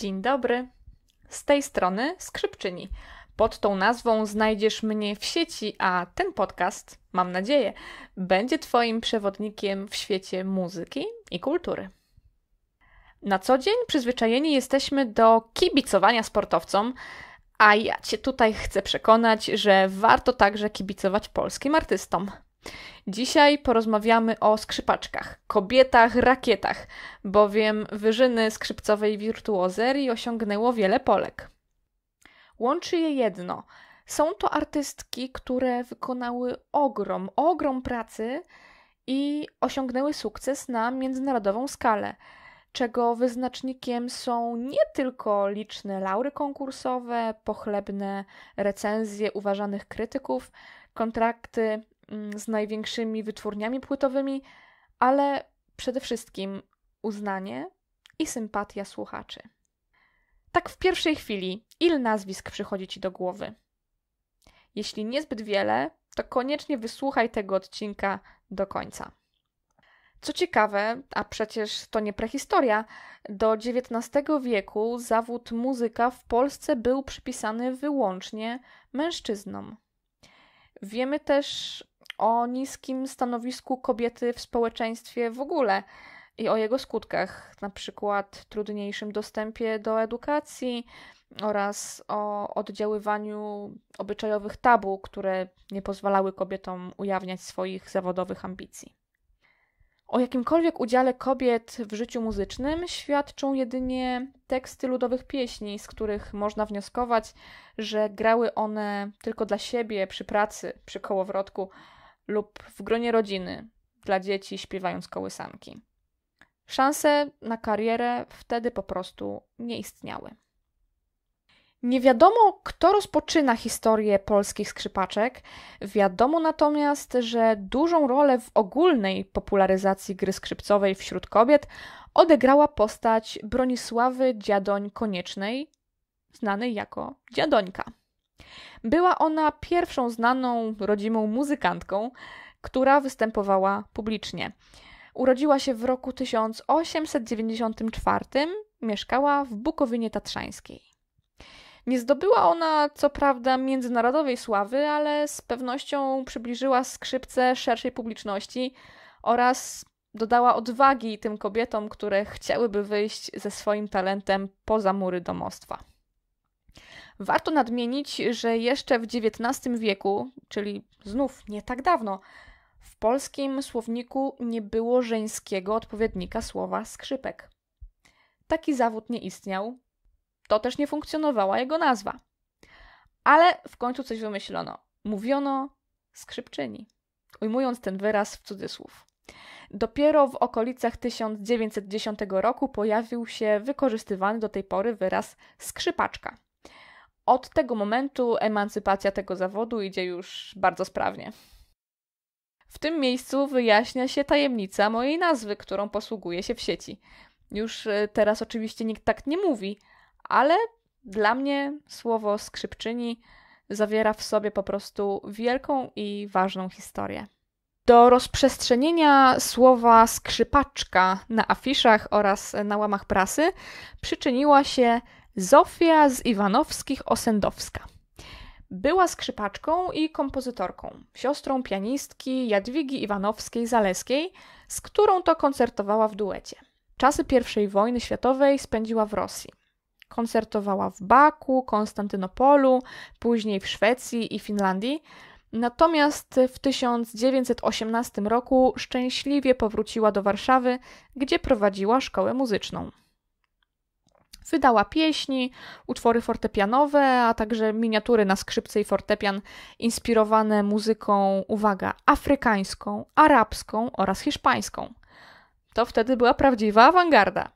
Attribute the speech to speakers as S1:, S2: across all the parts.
S1: Dzień dobry. Z tej strony skrzypczyni. Pod tą nazwą znajdziesz mnie w sieci, a ten podcast, mam nadzieję, będzie Twoim przewodnikiem w świecie muzyki i kultury. Na co dzień przyzwyczajeni jesteśmy do kibicowania sportowcom, a ja Cię tutaj chcę przekonać, że warto także kibicować polskim artystom. Dzisiaj porozmawiamy o skrzypaczkach, kobietach, rakietach, bowiem wyżyny skrzypcowej wirtuozerii osiągnęło wiele Polek. Łączy je jedno. Są to artystki, które wykonały ogrom, ogrom pracy i osiągnęły sukces na międzynarodową skalę, czego wyznacznikiem są nie tylko liczne laury konkursowe, pochlebne recenzje uważanych krytyków, kontrakty Mm, z największymi wytwórniami płytowymi, ale przede wszystkim uznanie i sympatia słuchaczy. Tak w pierwszej chwili, ile nazwisk przychodzi ci do głowy? Jeśli niezbyt wiele, to koniecznie wysłuchaj tego odcinka do końca. Co ciekawe, a przecież to nie prehistoria, do XIX wieku zawód muzyka w Polsce był przypisany wyłącznie mężczyznom. Wiemy też o niskim stanowisku kobiety w społeczeństwie w ogóle i o jego skutkach, na przykład trudniejszym dostępie do edukacji oraz o oddziaływaniu obyczajowych tabu, które nie pozwalały kobietom ujawniać swoich zawodowych ambicji. O jakimkolwiek udziale kobiet w życiu muzycznym świadczą jedynie teksty ludowych pieśni, z których można wnioskować, że grały one tylko dla siebie przy pracy, przy kołowrotku, lub w gronie rodziny dla dzieci śpiewając kołysanki. Szanse na karierę wtedy po prostu nie istniały. Nie wiadomo, kto rozpoczyna historię polskich skrzypaczek, wiadomo natomiast, że dużą rolę w ogólnej popularyzacji gry skrzypcowej wśród kobiet odegrała postać Bronisławy Dziadoń Koniecznej, znanej jako Dziadońka. Była ona pierwszą znaną rodzimą muzykantką, która występowała publicznie. Urodziła się w roku 1894, mieszkała w Bukowinie Tatrzańskiej. Nie zdobyła ona, co prawda, międzynarodowej sławy, ale z pewnością przybliżyła skrzypce szerszej publiczności oraz dodała odwagi tym kobietom, które chciałyby wyjść ze swoim talentem poza mury domostwa. Warto nadmienić, że jeszcze w XIX wieku, czyli znów nie tak dawno, w polskim słowniku nie było żeńskiego odpowiednika słowa skrzypek. Taki zawód nie istniał, to też nie funkcjonowała jego nazwa. Ale w końcu coś wymyślono. Mówiono skrzypczyni, ujmując ten wyraz w cudzysłów. Dopiero w okolicach 1910 roku pojawił się wykorzystywany do tej pory wyraz skrzypaczka. Od tego momentu emancypacja tego zawodu idzie już bardzo sprawnie. W tym miejscu wyjaśnia się tajemnica mojej nazwy, którą posługuje się w sieci. Już e, teraz oczywiście nikt tak nie mówi, ale dla mnie słowo skrzypczyni zawiera w sobie po prostu wielką i ważną historię. Do rozprzestrzenienia słowa skrzypaczka na afiszach oraz na łamach prasy przyczyniła się Zofia z Iwanowskich Osendowska. Była skrzypaczką i kompozytorką, siostrą pianistki Jadwigi Iwanowskiej-Zaleskiej, z którą to koncertowała w duecie. Czasy I wojny światowej spędziła w Rosji. Koncertowała w Baku, Konstantynopolu, później w Szwecji i Finlandii. Natomiast w 1918 roku szczęśliwie powróciła do Warszawy, gdzie prowadziła szkołę muzyczną. Wydała pieśni, utwory fortepianowe, a także miniatury na skrzypce i fortepian inspirowane muzyką, uwaga, afrykańską, arabską oraz hiszpańską. To wtedy była prawdziwa awangarda.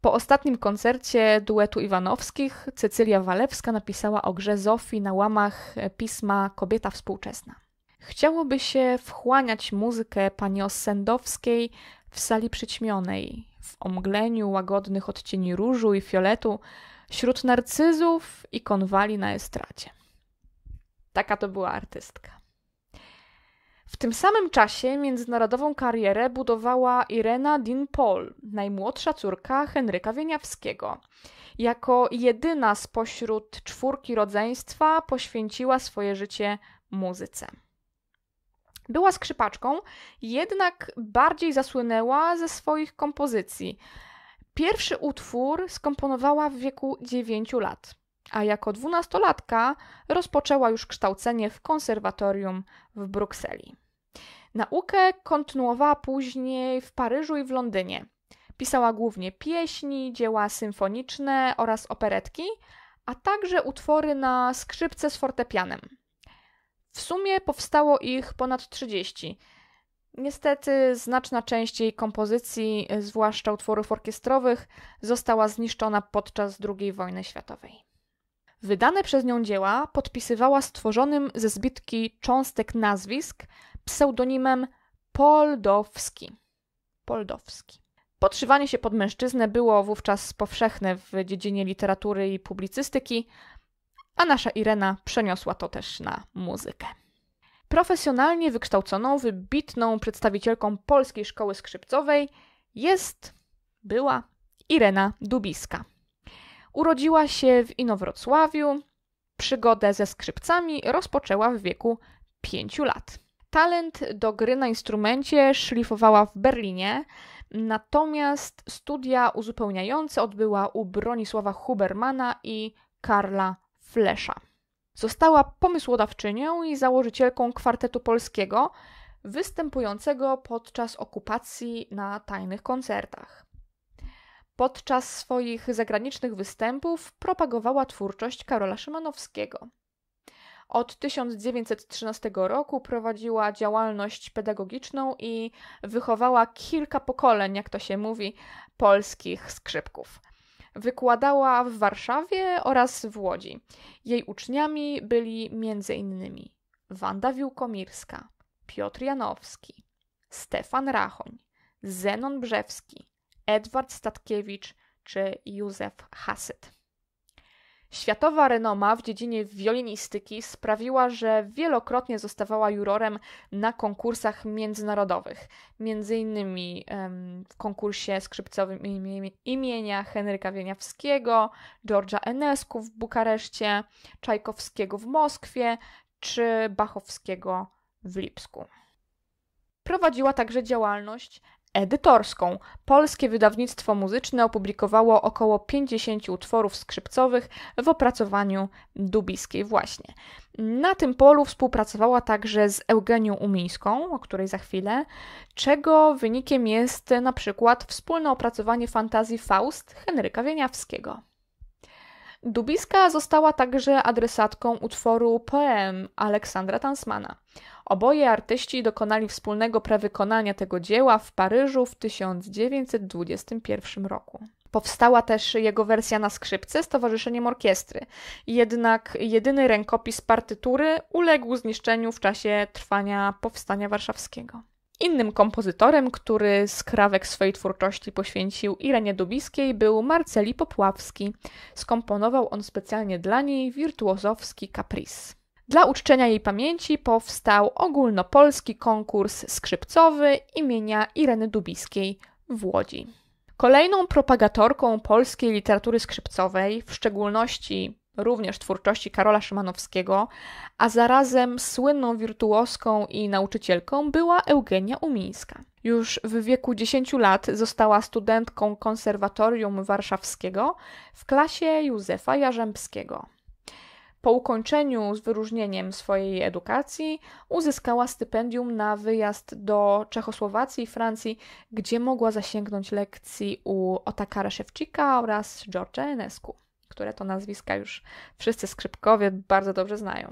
S1: Po ostatnim koncercie duetu Iwanowskich Cecylia Walewska napisała o grze Zofii na łamach pisma Kobieta Współczesna. Chciałoby się wchłaniać muzykę pani Osendowskiej w sali przyćmionej, w omgleniu łagodnych odcieni różu i fioletu, śród narcyzów i konwali na estracie. Taka to była artystka. W tym samym czasie międzynarodową karierę budowała Irena Dean Paul, najmłodsza córka Henryka Wieniawskiego. Jako jedyna spośród czwórki rodzeństwa poświęciła swoje życie muzyce. Była skrzypaczką, jednak bardziej zasłynęła ze swoich kompozycji. Pierwszy utwór skomponowała w wieku 9 lat, a jako dwunastolatka rozpoczęła już kształcenie w konserwatorium w Brukseli. Naukę kontynuowała później w Paryżu i w Londynie. Pisała głównie pieśni, dzieła symfoniczne oraz operetki, a także utwory na skrzypce z fortepianem. W sumie powstało ich ponad 30. Niestety znaczna część jej kompozycji, zwłaszcza utworów orkiestrowych, została zniszczona podczas II wojny światowej. Wydane przez nią dzieła podpisywała stworzonym ze zbitki cząstek nazwisk pseudonimem Poldowski. Poldowski. Podszywanie się pod mężczyznę było wówczas powszechne w dziedzinie literatury i publicystyki, a nasza Irena przeniosła to też na muzykę. Profesjonalnie wykształconą, wybitną przedstawicielką polskiej szkoły skrzypcowej jest, była Irena Dubiska. Urodziła się w Inowrocławiu. Przygodę ze skrzypcami rozpoczęła w wieku 5 lat. Talent do gry na instrumencie szlifowała w Berlinie, natomiast studia uzupełniające odbyła u Bronisława Hubermana i Karla Flesza. Została pomysłodawczynią i założycielką kwartetu polskiego, występującego podczas okupacji na tajnych koncertach. Podczas swoich zagranicznych występów propagowała twórczość Karola Szymanowskiego. Od 1913 roku prowadziła działalność pedagogiczną i wychowała kilka pokoleń, jak to się mówi, polskich skrzypków. Wykładała w Warszawie oraz w Łodzi. Jej uczniami byli m.in. Wanda Wiłkomirska, Piotr Janowski, Stefan Rachoń, Zenon Brzewski, Edward Statkiewicz czy Józef Hasyt. Światowa renoma w dziedzinie wiolinistyki sprawiła, że wielokrotnie zostawała jurorem na konkursach międzynarodowych, między innymi w konkursie skrzypcowym imienia Henryka Wieniawskiego, Georgia Enesku w Bukareszcie, Czajkowskiego w Moskwie czy Bachowskiego w Lipsku. Prowadziła także działalność edytorską. Polskie wydawnictwo muzyczne opublikowało około 50 utworów skrzypcowych w opracowaniu Dubiskiej właśnie. Na tym polu współpracowała także z Eugenią Umińską, o której za chwilę, czego wynikiem jest na przykład wspólne opracowanie fantazji Faust Henryka Wieniawskiego. Dubiska została także adresatką utworu Poem Aleksandra Tansmana. Oboje artyści dokonali wspólnego prewykonania tego dzieła w Paryżu w 1921 roku. Powstała też jego wersja na skrzypce z towarzyszeniem orkiestry, jednak jedyny rękopis partytury uległ zniszczeniu w czasie trwania Powstania Warszawskiego. Innym kompozytorem, który skrawek swojej twórczości poświęcił Irenie Dubiskiej, był Marceli Popławski. Skomponował on specjalnie dla niej wirtuozowski kaprys. Dla uczczenia jej pamięci powstał ogólnopolski konkurs skrzypcowy imienia Ireny Dubiskiej w Łodzi. Kolejną propagatorką polskiej literatury skrzypcowej, w szczególności również twórczości Karola Szymanowskiego, a zarazem słynną wirtuoską i nauczycielką była Eugenia Umińska. Już w wieku 10 lat została studentką Konserwatorium Warszawskiego w klasie Józefa Jarzębskiego. Po ukończeniu z wyróżnieniem swojej edukacji uzyskała stypendium na wyjazd do Czechosłowacji i Francji, gdzie mogła zasięgnąć lekcji u Otakara Szewczyka oraz George'a Enesku które to nazwiska już wszyscy skrzypkowie bardzo dobrze znają.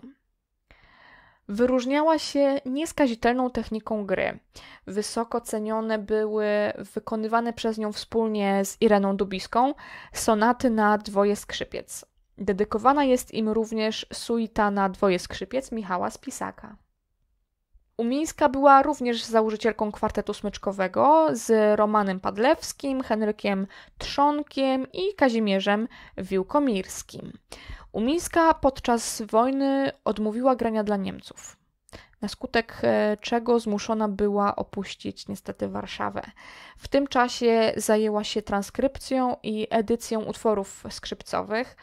S1: Wyróżniała się nieskazitelną techniką gry. Wysoko cenione były wykonywane przez nią wspólnie z Ireną Dubiską sonaty na dwoje skrzypiec. Dedykowana jest im również suita na dwoje skrzypiec Michała Spisaka. Umińska była również założycielką kwartetu smyczkowego z Romanem Padlewskim, Henrykiem Trzonkiem i Kazimierzem Wiłkomirskim. Umińska podczas wojny odmówiła grania dla Niemców, na skutek e, czego zmuszona była opuścić niestety Warszawę. W tym czasie zajęła się transkrypcją i edycją utworów skrzypcowych.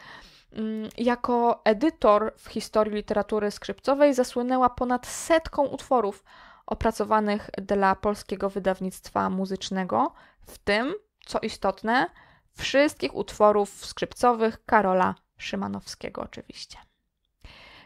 S1: Mm, jako edytor w historii literatury skrzypcowej zasłynęła ponad setką utworów opracowanych dla polskiego wydawnictwa muzycznego, w tym, co istotne, wszystkich utworów skrzypcowych Karola Szymanowskiego oczywiście.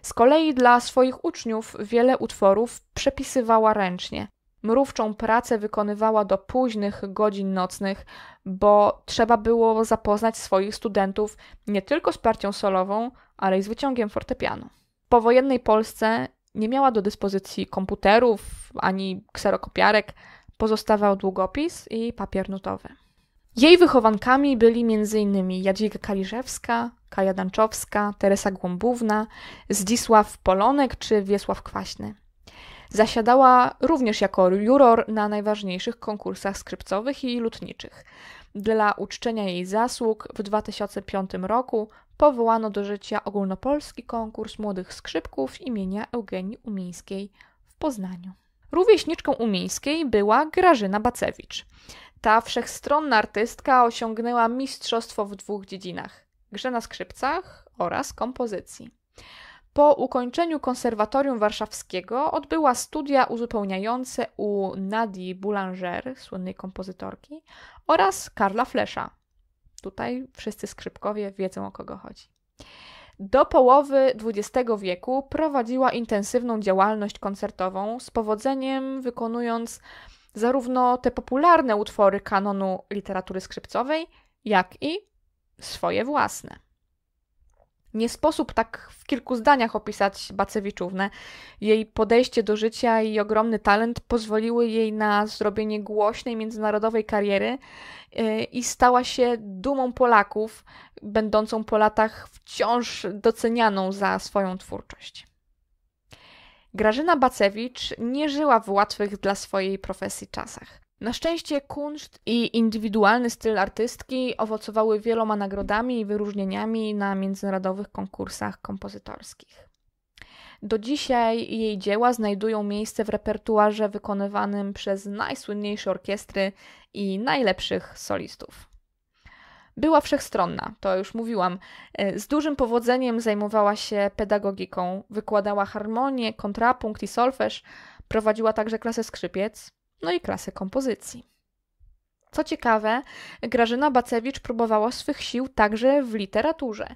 S1: Z kolei dla swoich uczniów wiele utworów przepisywała ręcznie, mrówczą pracę wykonywała do późnych godzin nocnych, bo trzeba było zapoznać swoich studentów nie tylko z partią solową, ale i z wyciągiem fortepianu. W powojennej Polsce nie miała do dyspozycji komputerów ani kserokopiarek, pozostawał długopis i papier nutowy. Jej wychowankami byli m.in. Jadwiga Kaliszewska, Kaja Danczowska, Teresa Głąbówna, Zdzisław Polonek czy Wiesław Kwaśny. Zasiadała również jako juror na najważniejszych konkursach skrzypcowych i lutniczych. Dla uczczenia jej zasług w 2005 roku powołano do życia ogólnopolski konkurs młodych skrzypków imienia Eugenii Umińskiej w Poznaniu. Rówieśniczką Umińskiej była Grażyna Bacewicz. Ta wszechstronna artystka osiągnęła mistrzostwo w dwóch dziedzinach: grze na skrzypcach oraz kompozycji. Po ukończeniu Konserwatorium Warszawskiego odbyła studia uzupełniające u Nadii Boulanger, słynnej kompozytorki, oraz Karla Flesza. Tutaj wszyscy skrzypkowie wiedzą o kogo chodzi. Do połowy XX wieku prowadziła intensywną działalność koncertową, z powodzeniem wykonując zarówno te popularne utwory kanonu literatury skrzypcowej, jak i swoje własne. Nie sposób tak w kilku zdaniach opisać Bacewiczównę. Jej podejście do życia i ogromny talent pozwoliły jej na zrobienie głośnej międzynarodowej kariery e, i stała się dumą Polaków, będącą po latach wciąż docenianą za swoją twórczość. Grażyna Bacewicz nie żyła w łatwych dla swojej profesji czasach. Na szczęście kunszt i indywidualny styl artystki owocowały wieloma nagrodami i wyróżnieniami na międzynarodowych konkursach kompozytorskich. Do dzisiaj jej dzieła znajdują miejsce w repertuarze wykonywanym przez najsłynniejsze orkiestry i najlepszych solistów. Była wszechstronna, to już mówiłam. E, z dużym powodzeniem zajmowała się pedagogiką, wykładała harmonię, kontrapunkt i solfeż, prowadziła także klasę skrzypiec no i klasy kompozycji. Co ciekawe, Grażyna Bacewicz próbowała swych sił także w literaturze.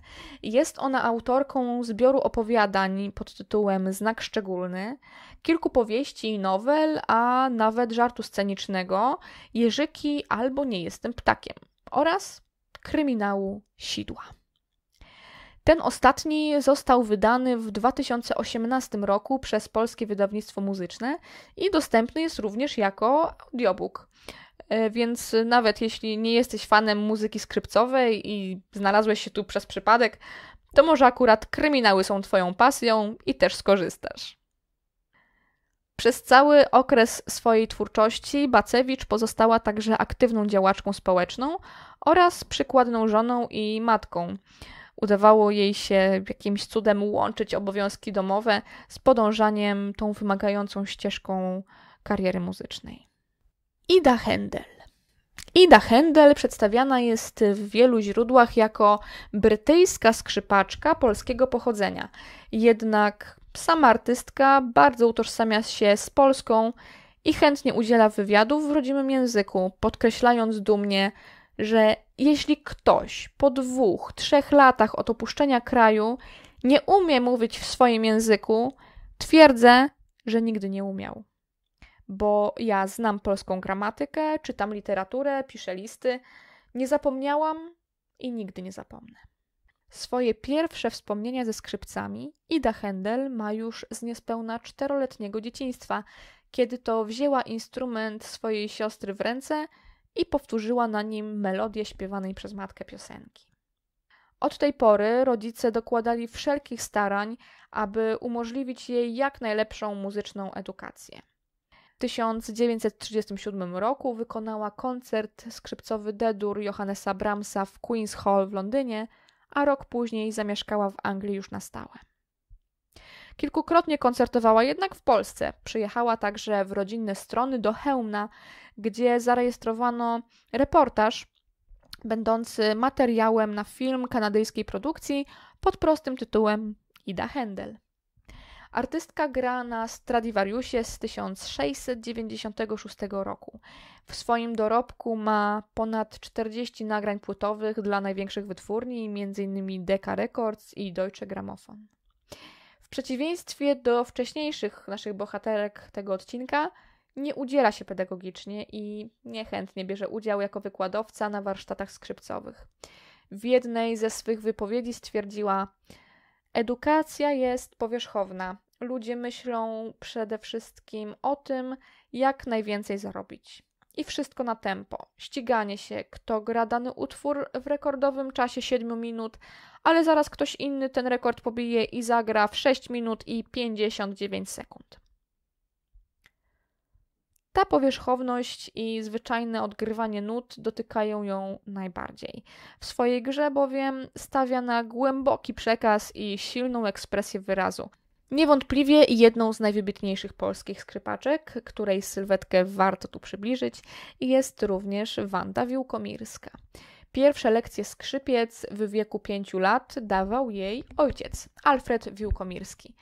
S1: Jest ona autorką zbioru opowiadań pod tytułem Znak Szczególny, kilku powieści i nowel, a nawet żartu scenicznego Jerzyki albo Nie jestem ptakiem oraz kryminału Sidła. Ten ostatni został wydany w 2018 roku przez Polskie Wydawnictwo Muzyczne i dostępny jest również jako audiobook. E, więc nawet jeśli nie jesteś fanem muzyki skrypcowej i znalazłeś się tu przez przypadek, to może akurat kryminały są Twoją pasją i też skorzystasz. Przez cały okres swojej twórczości Bacewicz pozostała także aktywną działaczką społeczną oraz przykładną żoną i matką. Udawało jej się jakimś cudem łączyć obowiązki domowe z podążaniem tą wymagającą ścieżką kariery muzycznej. Ida Händel. Ida Händel przedstawiana jest w wielu źródłach jako brytyjska skrzypaczka polskiego pochodzenia. Jednak sama artystka bardzo utożsamia się z Polską i chętnie udziela wywiadów w rodzimym języku, podkreślając dumnie że jeśli ktoś po dwóch, trzech latach od opuszczenia kraju nie umie mówić w swoim języku, twierdzę, że nigdy nie umiał. Bo ja znam polską gramatykę, czytam literaturę, piszę listy. Nie zapomniałam i nigdy nie zapomnę. Swoje pierwsze wspomnienia ze skrzypcami Ida Händel ma już z niespełna czteroletniego dzieciństwa, kiedy to wzięła instrument swojej siostry w ręce – i powtórzyła na nim melodię śpiewanej przez matkę piosenki. Od tej pory rodzice dokładali wszelkich starań, aby umożliwić jej jak najlepszą muzyczną edukację. W 1937 roku wykonała koncert skrzypcowy D-dur Johannesa Brahmsa w Queen's Hall w Londynie, a rok później zamieszkała w Anglii już na stałe. Kilkukrotnie koncertowała jednak w Polsce. Przyjechała także w rodzinne strony do Hełna, gdzie zarejestrowano reportaż będący materiałem na film kanadyjskiej produkcji pod prostym tytułem Ida Händel. Artystka gra na Stradivariusie z 1696 roku. W swoim dorobku ma ponad 40 nagrań płytowych dla największych wytwórni, m.in. Decca Records i Deutsche Grammophon przeciwieństwie do wcześniejszych naszych bohaterek tego odcinka, nie udziela się pedagogicznie i niechętnie bierze udział jako wykładowca na warsztatach skrzypcowych. W jednej ze swych wypowiedzi stwierdziła: Edukacja jest powierzchowna. Ludzie myślą przede wszystkim o tym, jak najwięcej zarobić i wszystko na tempo. Ściganie się, kto gra dany utwór w rekordowym czasie 7 minut, ale zaraz ktoś inny ten rekord pobije i zagra w 6 minut i 59 sekund. Ta powierzchowność i zwyczajne odgrywanie nut dotykają ją najbardziej. W swojej grze bowiem stawia na głęboki przekaz i silną ekspresję wyrazu. Niewątpliwie jedną z najwybitniejszych polskich skrypaczek, której sylwetkę warto tu przybliżyć, jest również Wanda Wiłkomirska. Pierwsze lekcje skrzypiec w wieku 5 lat dawał jej ojciec, Alfred Wiłkomirski.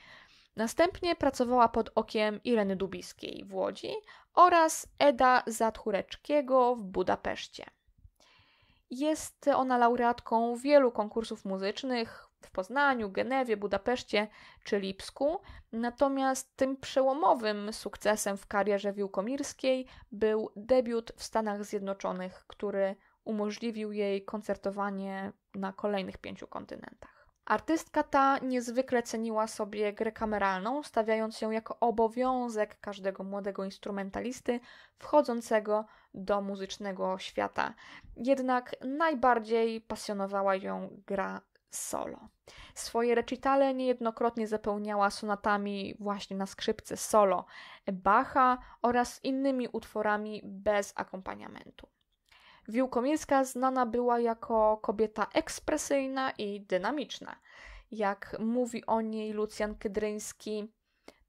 S1: Następnie pracowała pod okiem Ireny Dubiskiej w Łodzi oraz Eda Zatchóreckiego w Budapeszcie. Jest ona laureatką wielu konkursów muzycznych, w Poznaniu, Genewie, Budapeszcie czy Lipsku. Natomiast tym przełomowym sukcesem w karierze wiłkomirskiej był debiut w Stanach Zjednoczonych, który umożliwił jej koncertowanie na kolejnych pięciu kontynentach. Artystka ta niezwykle ceniła sobie grę kameralną, stawiając ją jako obowiązek każdego młodego instrumentalisty wchodzącego do muzycznego świata. Jednak najbardziej pasjonowała ją gra solo. Swoje recitale niejednokrotnie zapełniała sonatami właśnie na skrzypce solo Bacha oraz innymi utworami bez akompaniamentu. Wiłkomielska znana była jako kobieta ekspresyjna i dynamiczna. Jak mówi o niej Lucjan Kydryński,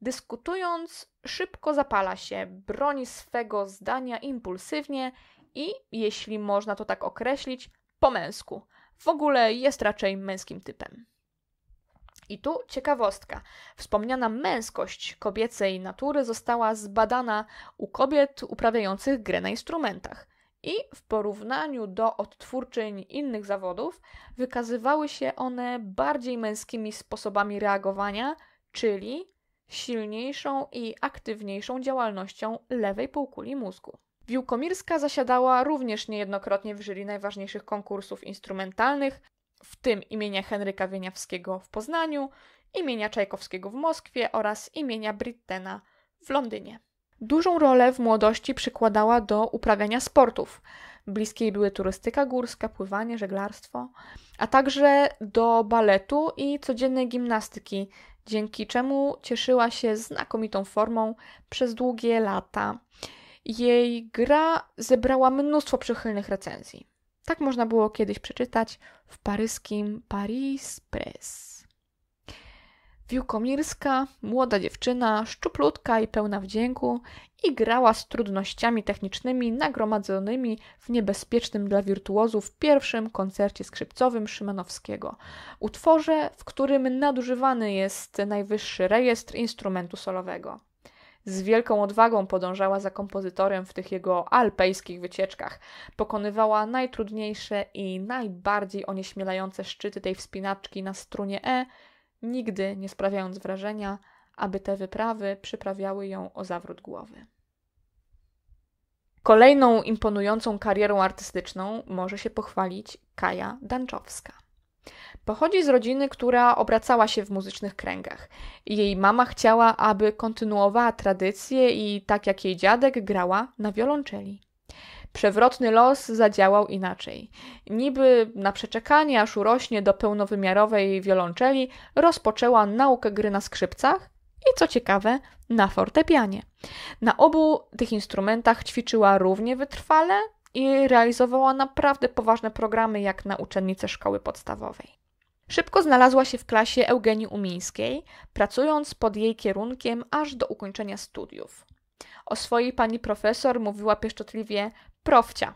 S1: dyskutując, szybko zapala się, broni swego zdania impulsywnie i, jeśli można to tak określić, po męsku – w ogóle jest raczej męskim typem. I tu ciekawostka. Wspomniana męskość kobiecej natury została zbadana u kobiet uprawiających grę na instrumentach. I w porównaniu do odtwórczyń innych zawodów, wykazywały się one bardziej męskimi sposobami reagowania, czyli silniejszą i aktywniejszą działalnością lewej półkuli mózgu. Wiłkomirska zasiadała również niejednokrotnie w jury najważniejszych konkursów instrumentalnych, w tym imienia Henryka Wieniawskiego w Poznaniu, imienia Czajkowskiego w Moskwie oraz imienia Brittena w Londynie. Dużą rolę w młodości przykładała do uprawiania sportów. Bliskiej były turystyka górska, pływanie, żeglarstwo, a także do baletu i codziennej gimnastyki, dzięki czemu cieszyła się znakomitą formą przez długie lata. Jej gra zebrała mnóstwo przychylnych recenzji. Tak można było kiedyś przeczytać w paryskim Paris Press. Wiłkomirska, młoda dziewczyna, szczuplutka i pełna wdzięku i grała z trudnościami technicznymi nagromadzonymi w niebezpiecznym dla wirtuozów pierwszym koncercie skrzypcowym Szymanowskiego, utworze, w którym nadużywany jest najwyższy rejestr instrumentu solowego. Z wielką odwagą podążała za kompozytorem w tych jego alpejskich wycieczkach. Pokonywała najtrudniejsze i najbardziej onieśmielające szczyty tej wspinaczki na strunie E, nigdy nie sprawiając wrażenia, aby te wyprawy przyprawiały ją o zawrót głowy. Kolejną imponującą karierą artystyczną może się pochwalić Kaja Danczowska. Pochodzi z rodziny, która obracała się w muzycznych kręgach. Jej mama chciała, aby kontynuowała tradycję i tak jak jej dziadek grała na wiolonczeli. Przewrotny los zadziałał inaczej. Niby na przeczekanie, aż urośnie do pełnowymiarowej wiolonczeli, rozpoczęła naukę gry na skrzypcach i co ciekawe, na fortepianie. Na obu tych instrumentach ćwiczyła równie wytrwale i realizowała naprawdę poważne programy jak na uczennice szkoły podstawowej. Szybko znalazła się w klasie Eugenii Umińskiej, pracując pod jej kierunkiem aż do ukończenia studiów. O swojej pani profesor mówiła pieszczotliwie profcia.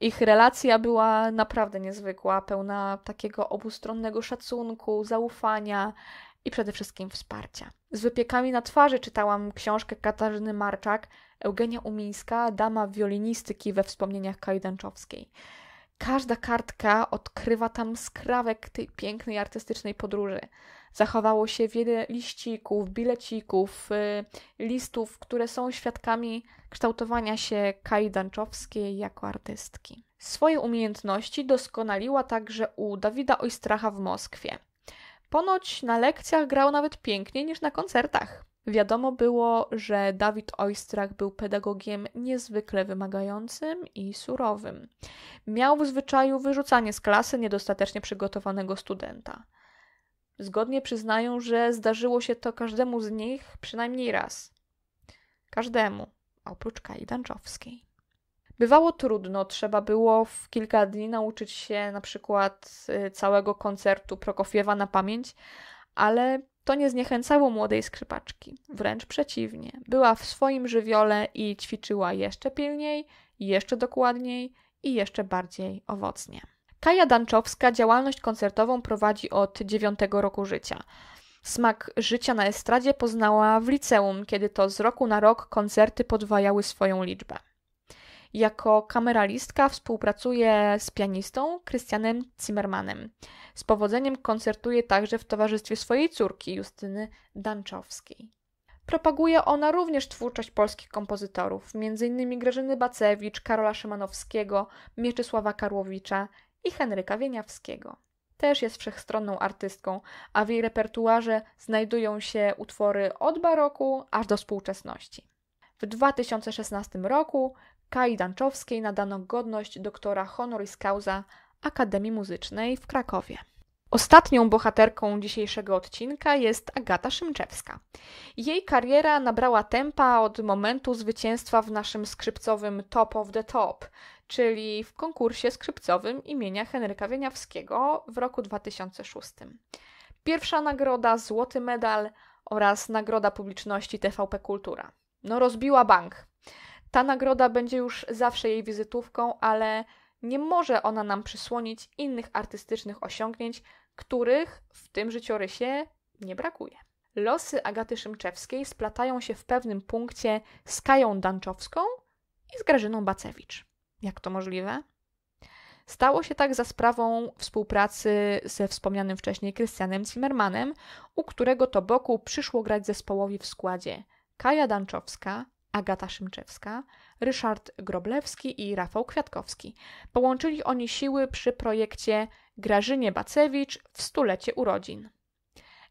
S1: Ich relacja była naprawdę niezwykła, pełna takiego obustronnego szacunku, zaufania i przede wszystkim wsparcia. Z wypiekami na twarzy czytałam książkę Katarzyny Marczak, Eugenia Umińska, dama wiolinistyki we wspomnieniach Kajdanczowskiej. Każda kartka odkrywa tam skrawek tej pięknej, artystycznej podróży. Zachowało się wiele liścików, bilecików, y, listów, które są świadkami kształtowania się Kai Danczowskiej jako artystki. Swoje umiejętności doskonaliła także u Dawida Ojstracha w Moskwie. Ponoć na lekcjach grał nawet piękniej niż na koncertach. Wiadomo było, że Dawid Oistrach był pedagogiem niezwykle wymagającym i surowym. Miał w zwyczaju wyrzucanie z klasy niedostatecznie przygotowanego studenta. Zgodnie przyznają, że zdarzyło się to każdemu z nich przynajmniej raz. Każdemu, oprócz Kali Danczowskiej. Bywało trudno, trzeba było w kilka dni nauczyć się na przykład y, całego koncertu Prokofiewa na pamięć, ale to nie zniechęcało młodej skrzypaczki, wręcz przeciwnie. Była w swoim żywiole i ćwiczyła jeszcze pilniej, jeszcze dokładniej i jeszcze bardziej owocnie. Kaja Danczowska działalność koncertową prowadzi od dziewiątego roku życia. Smak życia na estradzie poznała w liceum, kiedy to z roku na rok koncerty podwajały swoją liczbę. Jako kameralistka współpracuje z pianistą Krystianem Zimmermanem. Z powodzeniem koncertuje także w towarzystwie swojej córki Justyny Danczowskiej. Propaguje ona również twórczość polskich kompozytorów, m.in. Grażyny Bacewicz, Karola Szymanowskiego, Mieczysława Karłowicza i Henryka Wieniawskiego. Też jest wszechstronną artystką, a w jej repertuarze znajdują się utwory od baroku aż do współczesności. W 2016 roku Kai Danczowskiej nadano godność doktora honoris causa Akademii Muzycznej w Krakowie. Ostatnią bohaterką dzisiejszego odcinka jest Agata Szymczewska. Jej kariera nabrała tempa od momentu zwycięstwa w naszym skrzypcowym Top of the Top, czyli w konkursie skrzypcowym imienia Henryka Wieniawskiego w roku 2006. Pierwsza nagroda, złoty medal oraz nagroda publiczności TVP Kultura. No rozbiła bank, ta nagroda będzie już zawsze jej wizytówką, ale nie może ona nam przysłonić innych artystycznych osiągnięć, których w tym życiorysie nie brakuje. Losy Agaty Szymczewskiej splatają się w pewnym punkcie z Kają Danczowską i z Grażyną Bacewicz. Jak to możliwe? Stało się tak za sprawą współpracy ze wspomnianym wcześniej Krystianem Zimmermanem, u którego to boku przyszło grać zespołowi w składzie Kaja Danczowska, Agata Szymczewska, Ryszard Groblewski i Rafał Kwiatkowski. Połączyli oni siły przy projekcie Grażynie Bacewicz w stulecie urodzin.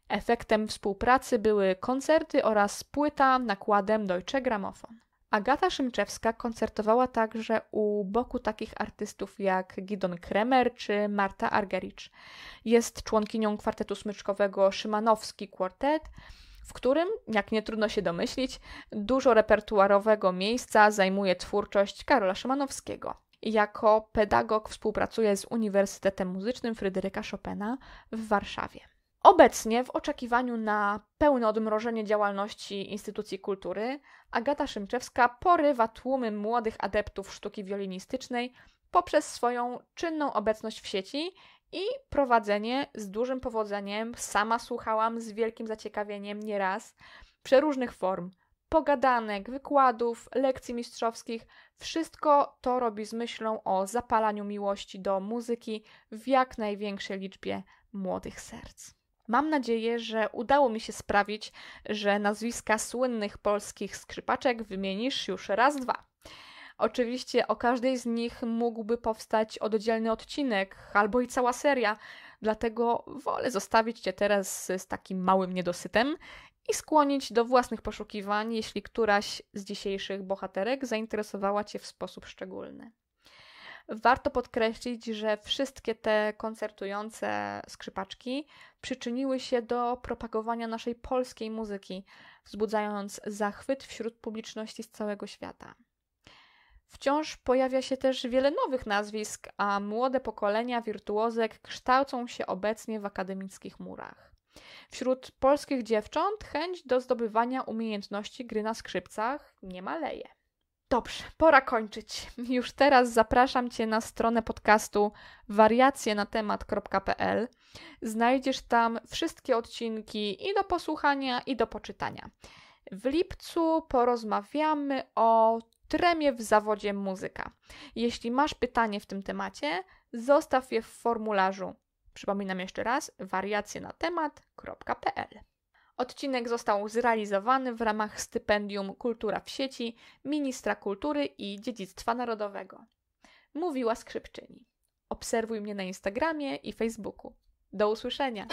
S1: Efektem współpracy były koncerty oraz płyta nakładem Deutsche Grammophon. Agata Szymczewska koncertowała także u boku takich artystów jak Gidon Kremer czy Marta Argerich. Jest członkinią kwartetu smyczkowego Szymanowski Quartet, w którym, jak nie trudno się domyślić, dużo repertuarowego miejsca zajmuje twórczość Karola Szymanowskiego. Jako pedagog współpracuje z Uniwersytetem Muzycznym Fryderyka Chopina w Warszawie. Obecnie, w oczekiwaniu na pełne odmrożenie działalności instytucji kultury, Agata Szymczewska porywa tłumy młodych adeptów sztuki wiolinistycznej poprzez swoją czynną obecność w sieci i prowadzenie z dużym powodzeniem. Sama słuchałam z wielkim zaciekawieniem nieraz przeróżnych form pogadanek, wykładów, lekcji mistrzowskich. Wszystko to robi z myślą o zapalaniu miłości do muzyki w jak największej liczbie młodych serc. Mam nadzieję, że udało mi się sprawić, że nazwiska słynnych polskich skrzypaczek wymienisz już raz, dwa. Oczywiście o każdej z nich mógłby powstać oddzielny odcinek albo i cała seria, dlatego wolę zostawić Cię teraz z takim małym niedosytem i skłonić do własnych poszukiwań, jeśli któraś z dzisiejszych bohaterek zainteresowała Cię w sposób szczególny. Warto podkreślić, że wszystkie te koncertujące skrzypaczki przyczyniły się do propagowania naszej polskiej muzyki, wzbudzając zachwyt wśród publiczności z całego świata. Wciąż pojawia się też wiele nowych nazwisk, a młode pokolenia wirtuozek kształcą się obecnie w akademickich murach. Wśród polskich dziewcząt chęć do zdobywania umiejętności gry na skrzypcach nie maleje. Dobrze, pora kończyć. Już teraz zapraszam Cię na stronę podcastu wariacje na temat.pl. Znajdziesz tam wszystkie odcinki i do posłuchania, i do poczytania. W lipcu porozmawiamy o tremie w zawodzie muzyka. Jeśli masz pytanie w tym temacie, zostaw je w formularzu. Przypominam jeszcze raz wariacje na temat.pl. Odcinek został zrealizowany w ramach stypendium Kultura w sieci Ministra Kultury i Dziedzictwa Narodowego. Mówiła skrzypczyni. Obserwuj mnie na Instagramie i Facebooku. Do usłyszenia!